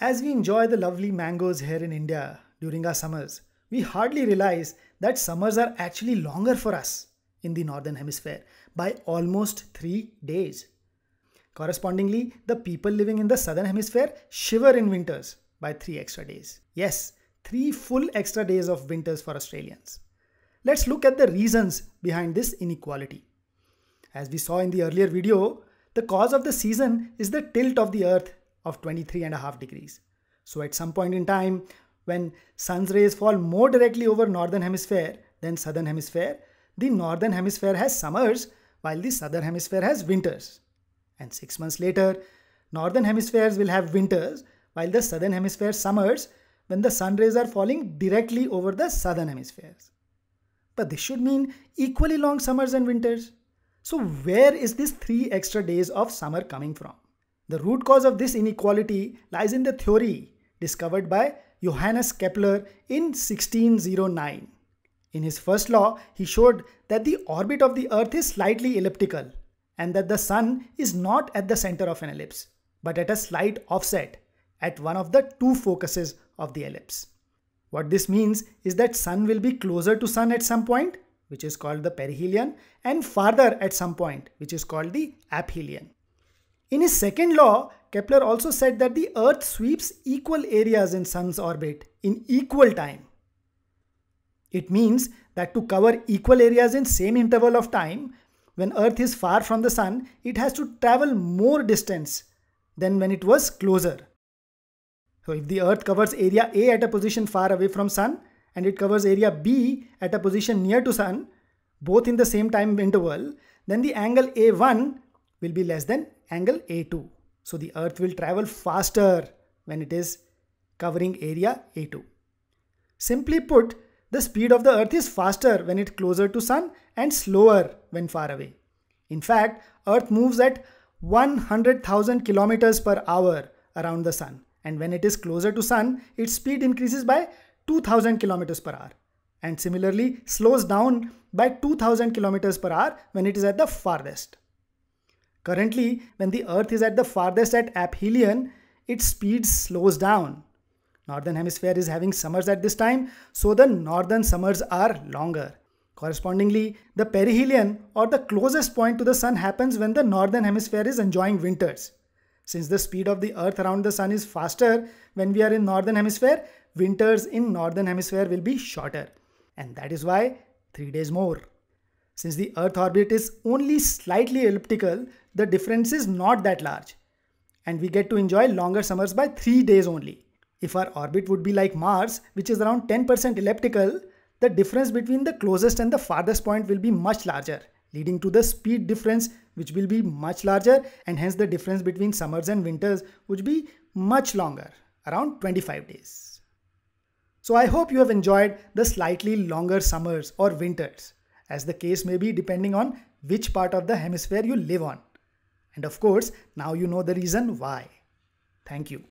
As we enjoy the lovely mangoes here in India during our summers, we hardly realize that summers are actually longer for us in the northern hemisphere by almost 3 days. Correspondingly, the people living in the southern hemisphere shiver in winters by 3 extra days. Yes, 3 full extra days of winters for Australians. Let's look at the reasons behind this inequality. As we saw in the earlier video, the cause of the season is the tilt of the earth of 23 and a half degrees. So at some point in time, when sun's rays fall more directly over northern hemisphere than southern hemisphere, the northern hemisphere has summers while the southern hemisphere has winters. And six months later, northern hemispheres will have winters while the southern hemisphere summers when the sun rays are falling directly over the southern hemispheres. But this should mean equally long summers and winters. So where is this three extra days of summer coming from? The root cause of this inequality lies in the theory discovered by Johannes Kepler in 1609. In his first law, he showed that the orbit of the Earth is slightly elliptical and that the Sun is not at the center of an ellipse, but at a slight offset at one of the two focuses of the ellipse. What this means is that Sun will be closer to Sun at some point, which is called the perihelion, and farther at some point, which is called the aphelion. In his second law, Kepler also said that the Earth sweeps equal areas in Sun's orbit in equal time. It means that to cover equal areas in same interval of time, when Earth is far from the Sun, it has to travel more distance than when it was closer. So if the Earth covers area A at a position far away from Sun and it covers area B at a position near to Sun, both in the same time interval, then the angle A1 will be less than angle A2. So the earth will travel faster when it is covering area A2. Simply put, the speed of the earth is faster when it's closer to sun and slower when far away. In fact, earth moves at 100,000 kilometers per hour around the sun and when it is closer to sun, its speed increases by 2000 kilometers per hour and similarly slows down by 2000 kilometers per hour when it is at the farthest. Currently, when the Earth is at the farthest at aphelion, its speed slows down. Northern hemisphere is having summers at this time, so the northern summers are longer. Correspondingly, the perihelion or the closest point to the sun happens when the northern hemisphere is enjoying winters. Since the speed of the earth around the sun is faster when we are in northern hemisphere, winters in northern hemisphere will be shorter. And that is why 3 days more. Since the Earth orbit is only slightly elliptical, the difference is not that large. And we get to enjoy longer summers by 3 days only. If our orbit would be like Mars, which is around 10% elliptical, the difference between the closest and the farthest point will be much larger, leading to the speed difference which will be much larger and hence the difference between summers and winters would be much longer, around 25 days. So I hope you have enjoyed the slightly longer summers or winters as the case may be depending on which part of the hemisphere you live on. And of course, now you know the reason why. Thank you.